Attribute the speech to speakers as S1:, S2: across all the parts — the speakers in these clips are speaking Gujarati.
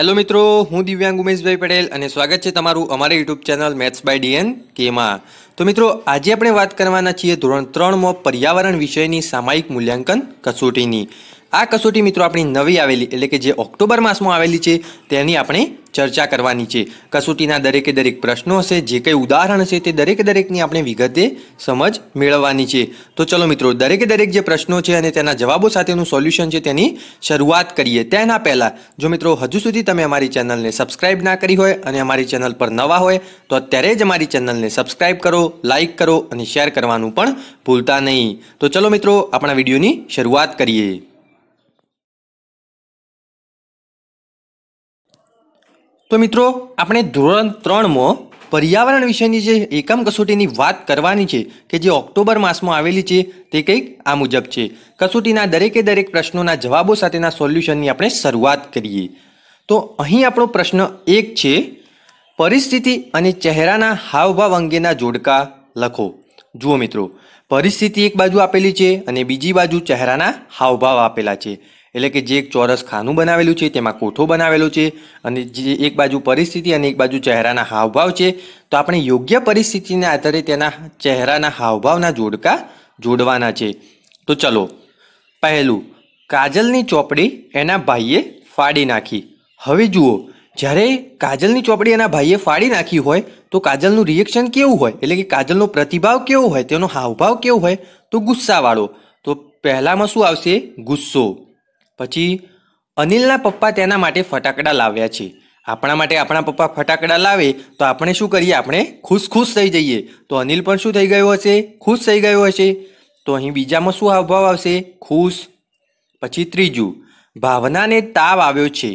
S1: હેલો મિત્રો હું દિવ્યાંગ ઉમેશભાઈ પટેલ અને સ્વાગત છે તમારું અમારી YouTube channel maths by DN કેમાં તો મિત્રો આજે આપણે વાત કરવાના છીએ ધોરણ ત્રણમાં પર્યાવરણ વિષયની સામાયિક મૂલ્યાંકન કસોટીની આ કસોટી મિત્રો આપણી નવી આવેલી એટલે કે જે ઓક્ટોબર માસમાં આવેલી છે તેની આપણે ચર્ચા કરવાની છે કસોટીના દરેકે દરેક પ્રશ્નો હશે જે કંઈ ઉદાહરણ હશે તે દરેકે દરેકની આપણે વિગતે સમજ મેળવવાની છે તો ચલો મિત્રો દરેકે દરેક જે પ્રશ્નો છે અને તેના જવાબો સાથેનું સોલ્યુશન છે તેની શરૂઆત કરીએ તેના પહેલાં જો મિત્રો હજુ સુધી તમે અમારી ચેનલને સબસ્ક્રાઇબ ના કરી હોય અને અમારી ચેનલ પર નવા હોય તો અત્યારે જ અમારી ચેનલને સબસ્ક્રાઇબ કરો લાઇક કરો અને શેર કરવાનું પણ ભૂલતા નહીં તો ચલો મિત્રો આપણા વિડીયોની શરૂઆત કરીએ તો મિત્રો આપણે ધોરણ ત્રણમાં પર્યાવરણ વિષયની જે એકમ કસોટીની વાત કરવાની છે કે જે ઓક્ટોબર માસમાં આવેલી છે તે કંઈક આ મુજબ છે કસોટીના દરેકે દરેક પ્રશ્નોના જવાબો સાથેના સોલ્યુશનની આપણે શરૂઆત કરીએ તો અહીં આપણો પ્રશ્ન એક છે પરિસ્થિતિ અને ચહેરાના હાવભાવ અંગેના જોડકા લખો જુઓ મિત્રો પરિસ્થિતિ એક બાજુ આપેલી છે અને બીજી બાજુ ચહેરાના હાવભાવ આપેલા છે એટલે કે જે એક ચોરસ ખાનું બનાવેલું છે તેમાં કોઠો બનાવેલો છે અને જે એક બાજુ પરિસ્થિતિ અને એક બાજુ ચહેરાના હાવભાવ છે તો આપણે યોગ્ય પરિસ્થિતિના આધારે તેના ચહેરાના હાવભાવના જોડકા જોડવાના છે તો ચલો પહેલું કાજલની ચોપડી એના ભાઈએ ફાડી નાખી હવે જુઓ જ્યારે કાજલની ચોપડી એના ભાઈએ ફાડી નાખી હોય તો કાજલનું રિએક્શન કેવું હોય એટલે કે કાજલનો પ્રતિભાવ કેવો હોય તેનો હાવભાવ કેવો હોય તો ગુસ્સાવાળો તો પહેલામાં શું આવશે ગુસ્સો પછી અનિલના પપ્પા તેના માટે ફટાકડા લાવ્યા છે આપણા માટે આપણા પપ્પા ફટાકડા લાવે તો આપણે શું કરીએ આપણે ખુશ ખુશ થઈ જઈએ તો અનિલ પણ શું થઈ ગયો હશે ખુશ થઈ ગયો હશે તો અહીં બીજામાં શું હાવભાવ આવશે ખુશ પછી ત્રીજું ભાવનાને તાવ આવ્યો છે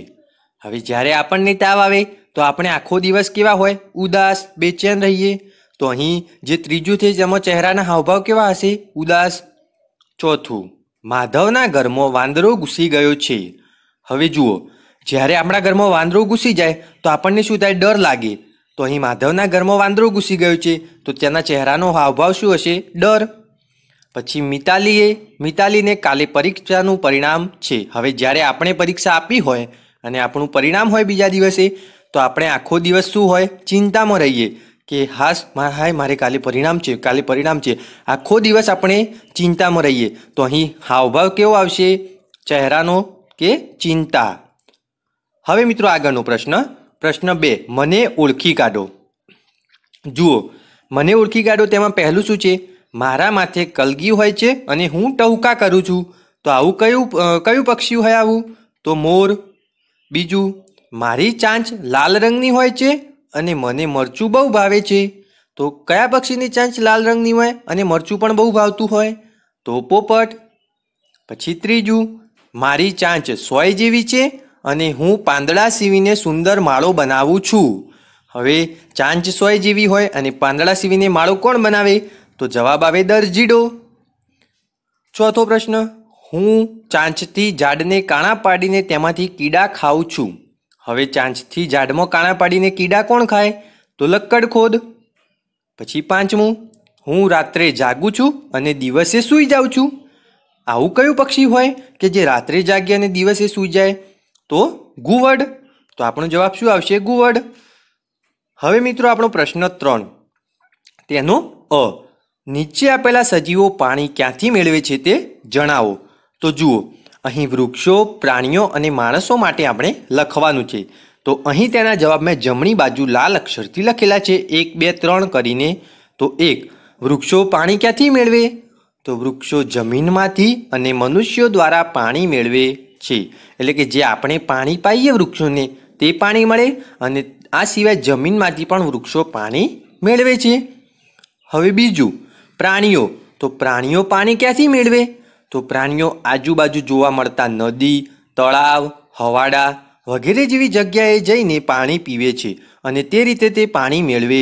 S1: હવે જ્યારે આપણને તાવ આવે તો આપણે આખો દિવસ કેવા હોય ઉદાસ બેચેન રહીએ તો અહીં જે ત્રીજું છે તેમાં ચહેરાના હાવભાવ કેવા હશે ઉદાસ ચોથું માધવના ઘરમાં વાંદરો ઘૂસી ગયો છે હવે જુઓ જ્યારે આપણા ઘરમાં વાંદરો ઘૂસી જાય તો આપણને શું થાય ડર લાગે તો અહીં માધવના ઘરમાં વાંદરો ઘૂસી ગયો છે તો તેના ચહેરાનો હાવભાવ શું હશે ડર પછી મિતાલીએ મિતાલીને કાલે પરીક્ષાનું પરિણામ છે હવે જ્યારે આપણે પરીક્ષા આપી હોય અને આપણું પરિણામ હોય બીજા દિવસે તો આપણે આખો દિવસ શું હોય ચિંતામાં રહીએ કે હાશ હાય મારે કાલે પરિણામ છે કાલે પરિણામ છે આખો દિવસ આપણે ચિંતામાં રહીએ તો અહીં હાવભાવ કેવો આવશે ચહેરાનો કે ચિંતા હવે મિત્રો આગળનો પ્રશ્ન પ્રશ્ન બે મને ઓળખી કાઢો જુઓ મને ઓળખી કાઢો તેમાં પહેલું શું છે મારા માથે કલગી હોય છે અને હું ટહુકા કરું છું તો આવું કયું કયું પક્ષી હોય આવું તો મોર બીજું મારી ચાંચ લાલ રંગની હોય છે અને મને મરચું બહુ ભાવે છે તો કયા પક્ષીની ચાંચ લાલ રંગની હોય અને મરચું પણ બહુ ભાવતું હોય તો પોપટ પછી ત્રીજું મારી ચાંચ સોય જેવી છે અને હું પાંદડા સીવીને સુંદર માળો બનાવું છું હવે ચાંચ સોય જેવી હોય અને પાંદડા સીવીને માળો કોણ બનાવે તો જવાબ આવે દરજીડો ચોથો પ્રશ્ન હું ચાંચથી ઝાડને કાણા પાડીને તેમાંથી કીડા ખાઉં છું હવે ચાંચથી ઝાડમાં કાણા પાડીને કીડા કોણ ખાય તો લક્કડ ખોદ પછી પાંચમું હું રાત્રે જાગું છું અને દિવસે સૂઈ જાઉં છું આવું કયું પક્ષી હોય કે જે રાત્રે જાગે અને દિવસે સૂઈ જાય તો ગુવડ તો આપણો જવાબ શું આવશે ગુવડ હવે મિત્રો આપણો પ્રશ્ન ત્રણ તેનો અ નીચે આપેલા સજીવો પાણી ક્યાંથી મેળવે છે તે જણાવો તો જુઓ અહીં વૃક્ષો પ્રાણીઓ અને માણસો માટે આપણે લખવાનું છે તો અહીં તેના જવાબ મેં જમણી બાજુ લાલ અક્ષરથી લખેલા છે એક બે ત્રણ કરીને તો એક વૃક્ષો પાણી ક્યાંથી મેળવે તો વૃક્ષો જમીનમાંથી અને મનુષ્યો દ્વારા પાણી મેળવે છે એટલે કે જે આપણે પાણી પાઈએ વૃક્ષોને તે પાણી મળે અને આ સિવાય જમીનમાંથી પણ વૃક્ષો પાણી મેળવે છે હવે બીજું પ્રાણીઓ તો પ્રાણીઓ પાણી ક્યાંથી મેળવે તો પ્રાણીઓ આજુબાજુ જોવા મળતા નદી તળાવ હવાડા વગેરે જેવી જગ્યાએ જઈને પાણી પીવે છે અને તે રીતે તે પાણી મેળવે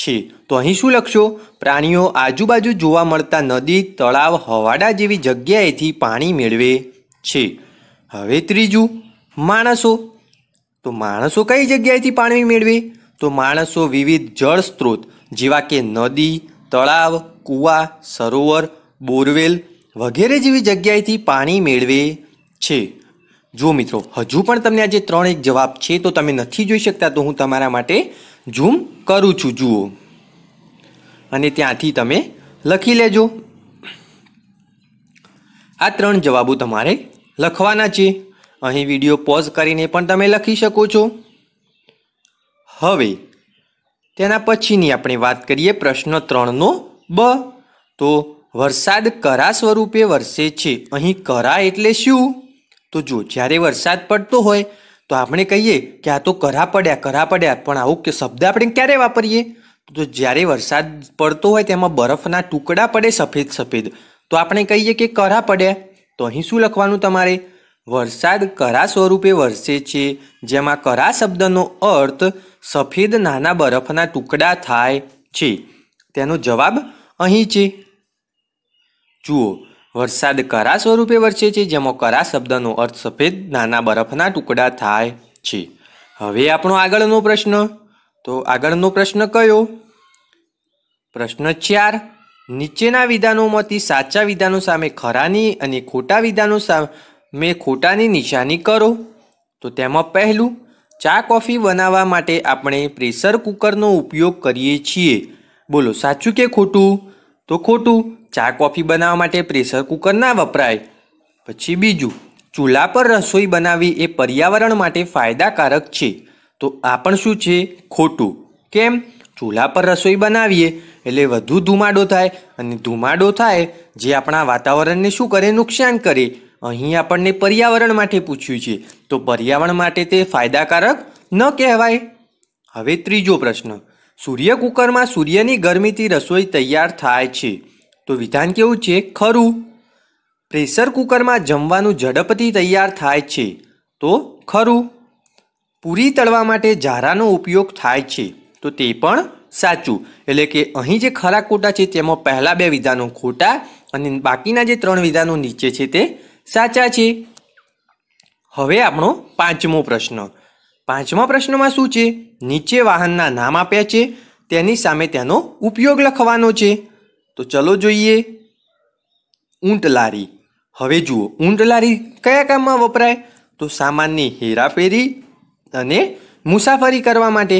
S1: છે તો અહીં શું લખશો પ્રાણીઓ આજુબાજુ જોવા મળતા નદી તળાવ હવાડા જેવી જગ્યાએથી પાણી મેળવે છે હવે ત્રીજું માણસો તો માણસો કઈ જગ્યાએથી પાણી મેળવે તો માણસો વિવિધ જળ સ્ત્રોત જેવા કે નદી તળાવ કૂવા સરોવર બોરવેલ વગેરે જેવી જગ્યાએથી પાણી મેળવે છે જુઓ મિત્રો હજુ પણ તમને આજે ત્રણ એક જવાબ છે તો તમે નથી જોઈ શકતા તો હું તમારા માટે ઝૂમ કરું છું જુઓ અને ત્યાંથી તમે લખી લેજો આ ત્રણ જવાબો તમારે લખવાના છે અહીં વિડીયો પોઝ કરીને પણ તમે લખી શકો છો હવે તેના પછીની આપણે વાત કરીએ પ્રશ્ન ત્રણનો બ તો વરસાદ કરા સ્વરૂપે વરસે છે અહીં કરા એટલે શું તો જો જ્યારે વરસાદ પડતો હોય તો આપણે કહીએ કે આ તો કરા પડ્યા કરા પડ્યા પણ આવું કે શબ્દ આપણે ક્યારે વાપરીએ તો જ્યારે વરસાદ પડતો હોય તેમાં બરફના ટુકડા પડે સફેદ સફેદ તો આપણે કહીએ કે કરા પડ્યા તો અહીં શું લખવાનું તમારે વરસાદ કરા સ્વરૂપે વરસે છે જેમાં કરા શબ્દનો અર્થ સફેદ નાના બરફના ટુકડા થાય છે તેનો જવાબ અહીં છે જુઓ વરસાદ કરા સ્વરૂપે વરસે છે જેમાં કરા શબ્દનો અર્થ સફેદ નાના બરફના ટુકડા થાય છે હવે આપણો આગળનો પ્રશ્ન તો આગળનો પ્રશ્ન કયો પ્રશ્ન ચાર નીચેના વિધાનોમાંથી સાચા વિધાનો સામે ખરાની અને ખોટા વિધાનો સામે ખોટાની નિશાની કરો તો તેમાં પહેલું ચા કોફી બનાવવા માટે આપણે પ્રેશર કુકરનો ઉપયોગ કરીએ છીએ બોલો સાચું કે ખોટું તો ખોટું ચા કોફી બનાવવા માટે પ્રેશર કુકર ના વપરાય પછી બીજું ચૂલા પર રસોઈ બનાવવી એ પર્યાવરણ માટે ફાયદાકારક છે તો આ પણ શું છે ખોટું કેમ ચૂલા પર રસોઈ બનાવીએ એટલે વધુ ધુમાડો થાય અને ધુમાડો થાય જે આપણા વાતાવરણને શું કરે નુકસાન કરે અહીં આપણને પર્યાવરણ માટે પૂછ્યું છે તો પર્યાવરણ માટે તે ફાયદાકારક ન કહેવાય હવે ત્રીજો પ્રશ્ન સૂર્ય કુકરમાં સૂર્યની ગરમીથી રસોઈ તૈયાર થાય છે તો વિધાન કેવું છે ખરું પ્રેશર કુકરમાં જમવાનું ઝડપથી તૈયાર થાય છે તો ખરું પૂરી તળવા માટે ઝારાનો ઉપયોગ થાય છે તો તે પણ સાચું એટલે કે અહીં જે ખરા ખોટા છે તેમાં પહેલાં બે વિધાનો ખોટા અને બાકીના જે ત્રણ વિધાનો નીચે છે તે સાચા છે હવે આપણો પાંચમો પ્રશ્ન પાંચમા પ્રશ્નમાં શું છે નીચે વાહનના નામ આપ્યા છે તેની સામે તેનો ઉપયોગ લખવાનો છે તો ચલો જોઈએ ઊંટલારી હવે જુઓ ઊંટલારી કયા કામમાં વપરાય તો સામાનની હેરાફેરી અને મુસાફરી કરવા માટે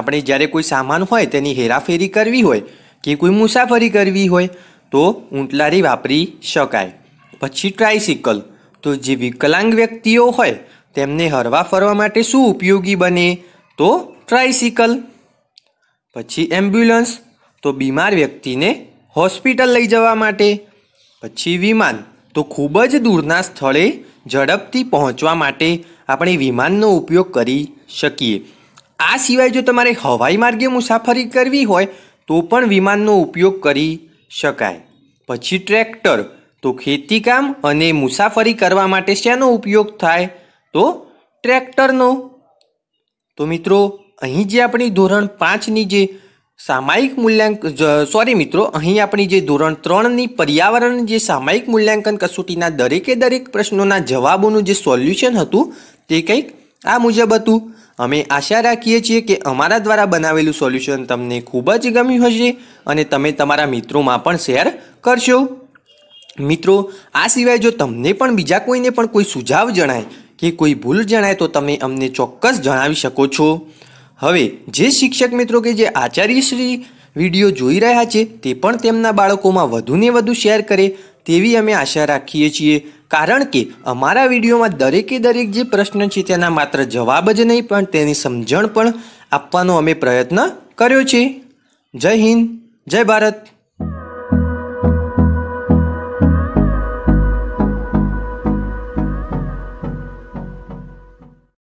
S1: આપણે જ્યારે કોઈ સામાન હોય તેની હેરાફેરી કરવી હોય કે કોઈ મુસાફરી કરવી હોય તો ઊંટલારી વાપરી શકાય પછી ટ્રાયસિકલ તો જે વિકલાંગ વ્યક્તિઓ હોય તેમને હરવા ફરવા માટે શું ઉપયોગી બને તો ટ્રાયસિકલ પછી એમ્બ્યુલન્સ તો બીમાર વ્યક્તિને હોસ્પિટલ લઈ જવા માટે પછી વિમાન તો ખૂબ જ દૂરના સ્થળે ઝડપથી પહોંચવા માટે આપણે વિમાનનો ઉપયોગ કરી શકીએ આ સિવાય જો તમારે હવાઈ માર્ગે મુસાફરી કરવી હોય તો પણ વિમાનનો ઉપયોગ કરી શકાય પછી ટ્રેક્ટર તો ખેતીકામ અને મુસાફરી કરવા માટે શેનો ઉપયોગ થાય તો ટ્રેક્ટરનો તો મિત્રો અહીં જે આપણી ધોરણ પાંચની જે સામાયિક મૂલ્યાંક સોરી મિત્રો અહીં આપણી જે ધોરણ ત્રણની પર્યાવરણ જે સામાયિક મૂલ્યાંકન કસોટીના દરેકે દરેક પ્રશ્નોના જવાબોનું જે સોલ્યુશન હતું તે કંઈક આ મુજબ હતું અમે આશા રાખીએ છીએ કે અમારા દ્વારા બનાવેલું સોલ્યુશન તમને ખૂબ જ ગમ્યું હશે અને તમે તમારા મિત્રોમાં પણ શેર કરશો મિત્રો આ સિવાય જો તમને પણ બીજા કોઈને પણ કોઈ સુઝાવ જણાય કે કોઈ ભૂલ જણાય તો તમે અમને ચોક્કસ જણાવી શકો છો હવે જે શિક્ષક મિત્રો કે જે આચાર્યશ્રી વિડીયો જોઈ રહ્યા છે તે પણ તેમના બાળકોમાં વધુને વધુ શેર કરે તેવી અમે આશા રાખીએ છીએ કારણ કે અમારા વિડીયોમાં દરેકે દરેક જે પ્રશ્ન છે તેના માત્ર જવાબ જ નહીં પણ તેની સમજણ પણ આપવાનો અમે પ્રયત્ન કર્યો છે જય હિન્દ જય ભારત